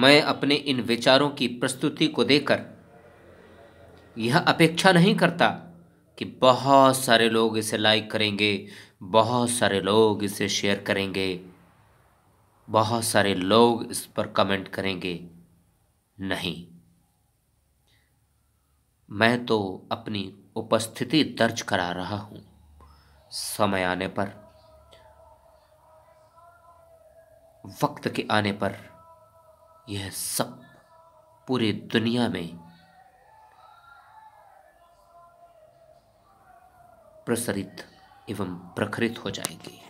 मैं अपने इन विचारों की प्रस्तुति को देकर यह अपेक्षा नहीं करता कि बहुत सारे लोग इसे लाइक करेंगे बहुत सारे लोग इसे शेयर करेंगे बहुत सारे लोग इस पर कमेंट करेंगे नहीं मैं तो अपनी उपस्थिति दर्ज करा रहा हूँ समय आने पर वक्त के आने पर यह सब पूरे दुनिया में प्रसरित एवं प्रखरित हो जाएगी